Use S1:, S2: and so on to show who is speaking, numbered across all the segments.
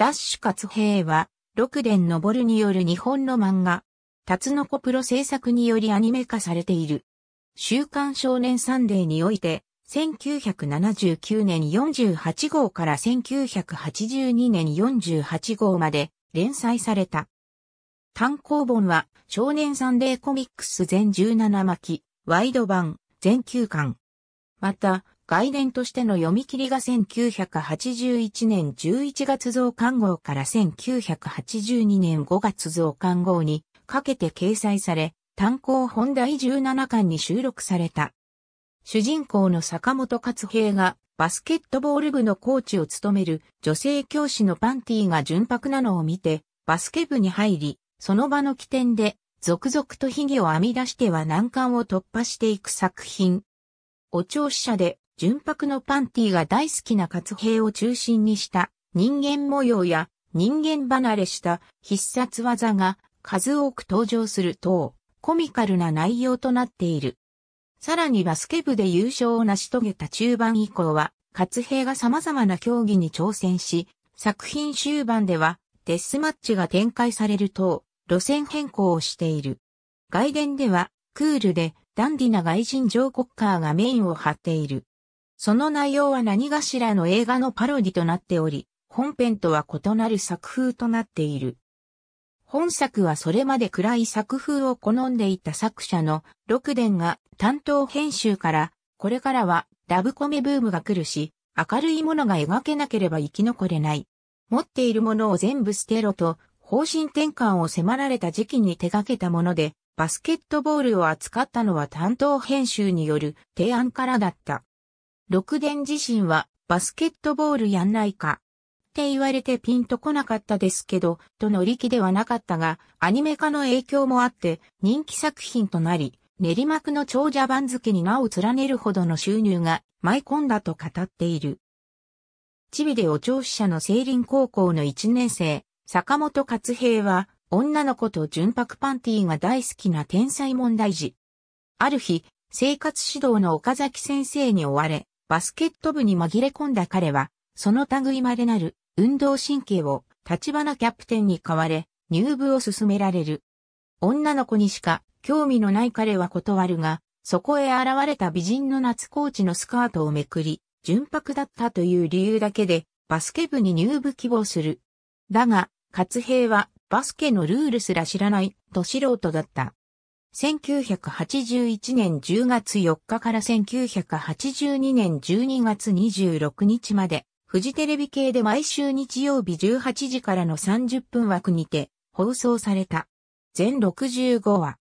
S1: ダッシュ活兵は、六伝るによる日本の漫画、タツノコプロ制作によりアニメ化されている。週刊少年サンデーにおいて、1979年48号から1982年48号まで連載された。単行本は少年サンデーコミックス全17巻、ワイド版、全9巻。また、概念としての読み切りが1981年11月増刊号から1982年5月増刊号にかけて掲載され、単行本第17巻に収録された。主人公の坂本勝平がバスケットボール部のコーチを務める女性教師のパンティが純白なのを見て、バスケ部に入り、その場の起点で続々と秘を編み出しては難関を突破していく作品。お聴取者で純白のパンティが大好きな活兵を中心にした人間模様や人間離れした必殺技が数多く登場する等、コミカルな内容となっている。さらにバスケ部で優勝を成し遂げた中盤以降は、活兵が様々な競技に挑戦し、作品終盤ではデスマッチが展開される等、路線変更をしている。外伝では、クールでダンディな外人ジョー・コッカーがメインを張っている。その内容は何がしらの映画のパロディとなっており、本編とは異なる作風となっている。本作はそれまで暗い作風を好んでいた作者の六伝が担当編集から、これからはラブコメブームが来るし、明るいものが描けなければ生き残れない。持っているものを全部捨てろと、方針転換を迫られた時期に手掛けたもので、バスケットボールを扱ったのは担当編集による提案からだった。六電自身はバスケットボールやんないか。って言われてピンとこなかったですけど、と乗り気ではなかったが、アニメ化の影響もあって人気作品となり、練馬区の長者番付に名を連ねるほどの収入が舞い込んだと語っている。チビでお調子者の聖林高校の1年生、坂本勝平は、女の子と純白パンティーが大好きな天才問題児。ある日、生活指導の岡崎先生に追われ、バスケット部に紛れ込んだ彼は、その類まれなる運動神経を立花キャプテンに代われ、入部を進められる。女の子にしか興味のない彼は断るが、そこへ現れた美人の夏コーチのスカートをめくり、純白だったという理由だけで、バスケ部に入部希望する。だが、勝平はバスケのルールすら知らない、と素人だった。1981年10月4日から1982年12月26日まで、フジテレビ系で毎週日曜日18時からの30分枠にて放送された。全65話。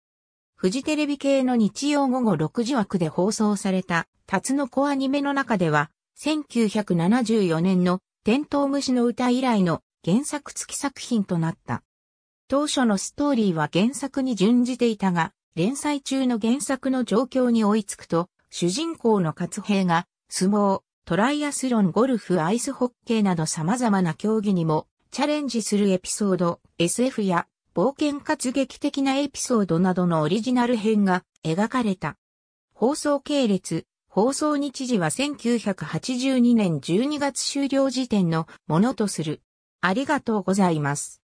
S1: フジテレビ系の日曜午後6時枠で放送された、タツノコアニメの中では、1974年のテントウムシの歌以来の原作付き作品となった。当初のストーリーは原作に準じていたが、連載中の原作の状況に追いつくと、主人公の活兵が、相撲、トライアスロン、ゴルフ、アイスホッケーなど様々な競技にもチャレンジするエピソード、SF や冒険活劇的なエピソードなどのオリジナル編が描かれた。放送系列、放送日時は1982年12月終了時点のものとする。ありがとうございます。